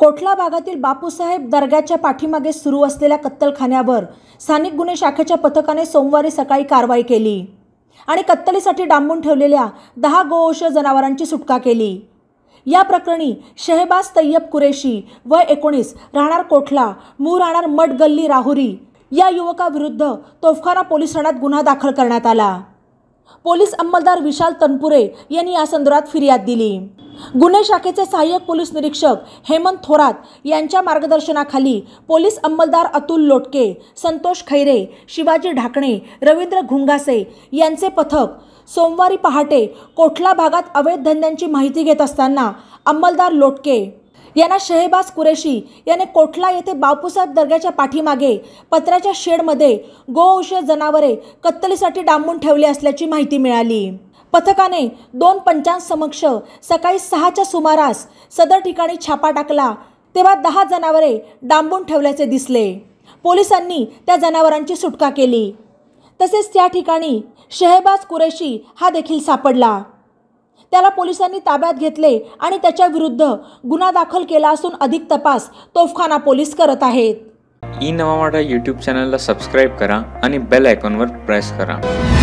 कोठला भागातील बापूसाहेब दर्ग्याच्या पाठीमागे सुरू असलेल्या कत्तलखान्यावर स्थानिक गुन्हे शाखेच्या पथकाने सोमवारी सकाळी कारवाई केली आणि कत्तलीसाठी डांबून ठेवलेल्या दहा गोवंश जनावरांची सुटका केली या प्रकरणी शहबाज तय्यब कुरेशी व एकोणीस राहणार कोठला मूळ राहणार मठगल्ली राहुरी या युवकाविरुद्ध तोफखाना पोलीस ठाण्यात गुन्हा दाखल करण्यात आला पोलीस अंमलदार विशाल तनपुरे यांनी यासंदर्भात फिर्याद दिली गुन्हे शाखेचे सहाय्यक पोलीस निरीक्षक हेमंत थोरात यांच्या मार्गदर्शनाखाली पोलीस अंमलदार अतुल लोटके संतोष खैरे शिवाजी ढाकणे रवींद्र घुंगासे यांचे पथक सोमवारी पहाटे कोठला भागात अवैध धंद्यांची माहिती घेत असताना अंमलदार लोटके यांना शहेबाज कुरेशी याने कोठला येथे बापूसाहेब दर्ग्याच्या पाठीमागे पत्र्याच्या शेडमध्ये गो जनावरे कत्तलीसाठी डांबून ठेवली असल्याची माहिती मिळाली पथकाने दोन पंचांसमक्ष सकाळी सहाच्या सुमारास सदर ठिकाणी छापा टाकला तेव्हा दहा जनावरे डांबून ठेवल्याचे दिसले पोलिसांनी त्या जनावरांची सुटका केली तसेच त्या ठिकाणी शहबाज कुरेशी हा देखील सापडला त्याला पोलिसांनी ताब्यात घेतले आणि त्याच्याविरुद्ध गुन्हा दाखल केला असून अधिक तपास तोफखाना पोलीस करत आहेत ई नवा यूट्यूब चॅनलला सबस्क्राईब करा आणि बेल आयकॉनवर प्रेस करा